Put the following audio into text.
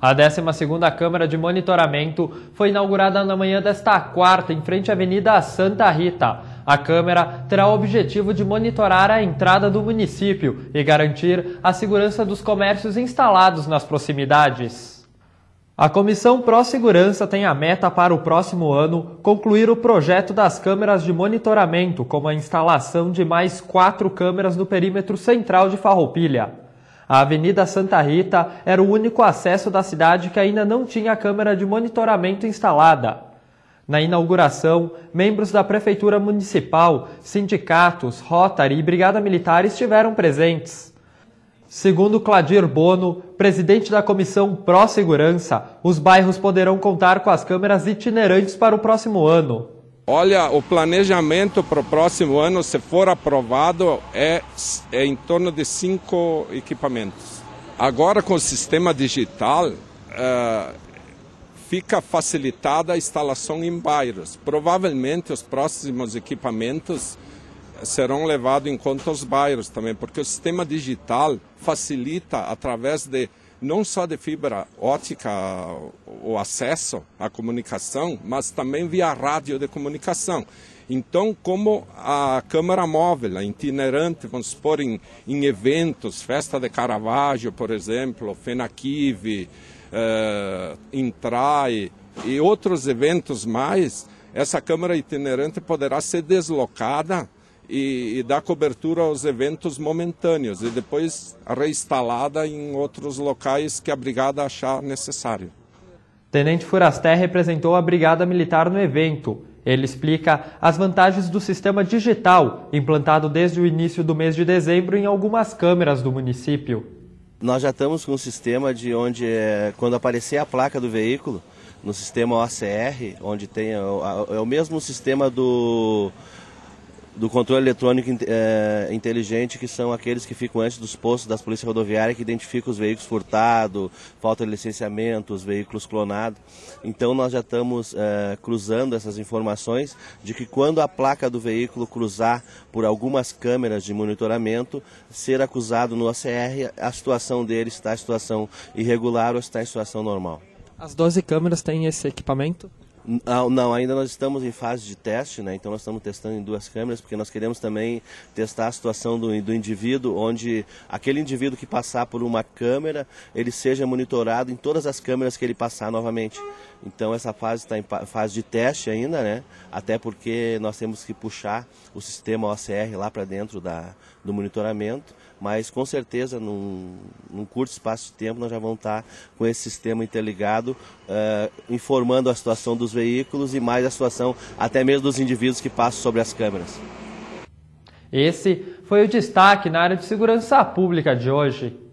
A 12ª Câmara de Monitoramento foi inaugurada na manhã desta quarta, em frente à Avenida Santa Rita. A Câmara terá o objetivo de monitorar a entrada do município e garantir a segurança dos comércios instalados nas proximidades. A Comissão Pró-Segurança tem a meta para o próximo ano concluir o projeto das câmeras de monitoramento, como a instalação de mais quatro câmeras no perímetro central de Farroupilha. A Avenida Santa Rita era o único acesso da cidade que ainda não tinha câmera de monitoramento instalada. Na inauguração, membros da Prefeitura Municipal, sindicatos, Rotary e Brigada Militar estiveram presentes. Segundo Cladir Bono, presidente da Comissão Pró-Segurança, os bairros poderão contar com as câmeras itinerantes para o próximo ano. Olha, o planejamento para o próximo ano, se for aprovado, é, é em torno de cinco equipamentos. Agora, com o sistema digital, uh, fica facilitada a instalação em bairros. Provavelmente, os próximos equipamentos eh, serão levados em conta os bairros também, porque o sistema digital facilita através de não só de fibra ótica, o acesso à comunicação, mas também via rádio de comunicação. Então, como a câmara móvel, a itinerante, vamos supor, em, em eventos, festa de Caravaggio, por exemplo, FENACIV, eh, Intrai e outros eventos mais, essa câmara itinerante poderá ser deslocada e, e dá cobertura aos eventos momentâneos e depois reinstalada em outros locais que a brigada achar necessário. Tenente Furasté representou a Brigada Militar no evento. Ele explica as vantagens do sistema digital implantado desde o início do mês de dezembro em algumas câmeras do município. Nós já estamos com um sistema de onde, é, quando aparecer a placa do veículo, no sistema OCR, onde tem é o mesmo sistema do do controle eletrônico é, inteligente, que são aqueles que ficam antes dos postos das polícias rodoviárias, que identificam os veículos furtados, falta de licenciamento, os veículos clonados. Então nós já estamos é, cruzando essas informações de que quando a placa do veículo cruzar por algumas câmeras de monitoramento, ser acusado no OCR, a situação dele está em situação irregular ou está em situação normal. As 12 câmeras têm esse equipamento? Não, ah, não, ainda nós estamos em fase de teste, né? Então nós estamos testando em duas câmeras, porque nós queremos também testar a situação do, do indivíduo, onde aquele indivíduo que passar por uma câmera, ele seja monitorado em todas as câmeras que ele passar novamente. Então essa fase está em fase de teste ainda, né? Até porque nós temos que puxar o sistema OCR lá para dentro da, do monitoramento, mas com certeza num, num, curto espaço de tempo nós já vamos estar tá com esse sistema interligado, uh, informando a situação dos veículos e mais a situação até mesmo dos indivíduos que passam sobre as câmeras. Esse foi o destaque na área de segurança pública de hoje.